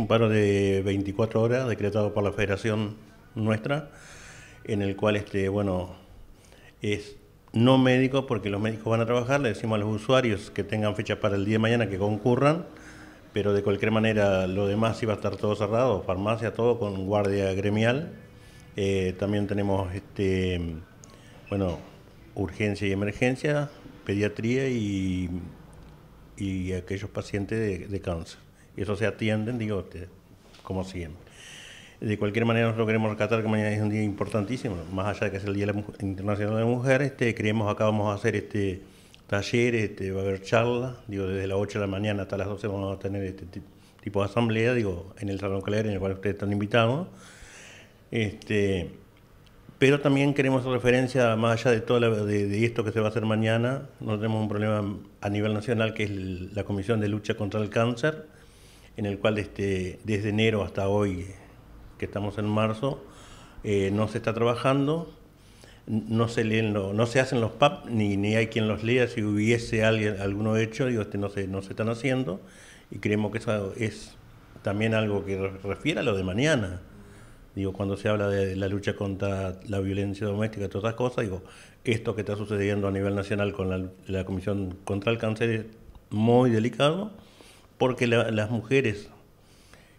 un paro de 24 horas decretado por la federación nuestra, en el cual, este, bueno, es no médico, porque los médicos van a trabajar, le decimos a los usuarios que tengan fecha para el día de mañana que concurran, pero de cualquier manera lo demás iba a estar todo cerrado, farmacia, todo con guardia gremial. Eh, también tenemos, este, bueno, urgencia y emergencia, pediatría y, y aquellos pacientes de cáncer y eso se atiende digo, como siempre. De cualquier manera, nosotros queremos recatar que mañana es un día importantísimo, más allá de que es el Día Internacional de la Mujer, este, creemos acá vamos a hacer este taller, este, va a haber charlas, digo, desde las 8 de la mañana hasta las 12 vamos a tener este tipo de asamblea, digo, en el Salón Calera, en el cual ustedes están invitados. Este, pero también queremos hacer referencia, más allá de todo de, esto que se va a hacer mañana, nosotros tenemos un problema a nivel nacional que es la Comisión de Lucha contra el Cáncer, en el cual este, desde enero hasta hoy, que estamos en marzo, eh, no se está trabajando, no se leen no se hacen los PAP, ni, ni hay quien los lea, si hubiese alguien, alguno hecho, digo, este no se, no se están haciendo, y creemos que eso es también algo que refiere a lo de mañana. Digo, cuando se habla de la lucha contra la violencia doméstica y todas cosas, digo, esto que está sucediendo a nivel nacional con la, la Comisión contra el Cáncer es muy delicado porque las mujeres,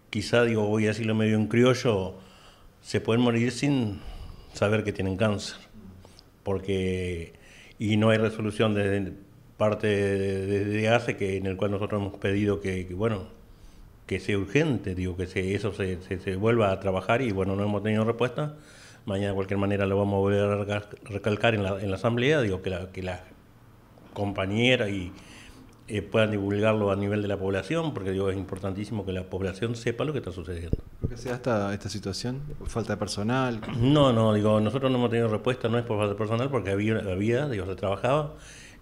quizá digo, voy a decirlo medio en criollo, se pueden morir sin saber que tienen cáncer, porque y no hay resolución desde parte de, hace que en el cual nosotros hemos pedido que, bueno que sea urgente, digo que eso se, vuelva a trabajar y bueno no hemos tenido respuesta. Mañana de cualquier manera lo vamos a volver a recalcar en la, en la asamblea, digo que la, que la compañera y eh, puedan divulgarlo a nivel de la población, porque digo, es importantísimo que la población sepa lo que está sucediendo. ¿Por qué se da esta, esta situación? falta de personal? No, no, digo, nosotros no hemos tenido respuesta, no es por falta de personal, porque había, había digo, se trabajaba.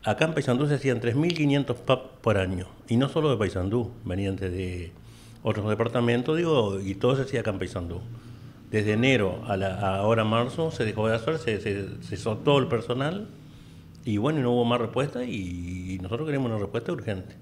Acá en Paysandú se hacían 3.500 PAP por año, y no solo de Paysandú, venían desde otros departamentos, digo, y todo se hacía acá en Paysandú. Desde enero a, a ahora marzo se dejó de hacer, se, se, se el personal y bueno, no hubo más respuesta y nosotros queremos una respuesta urgente.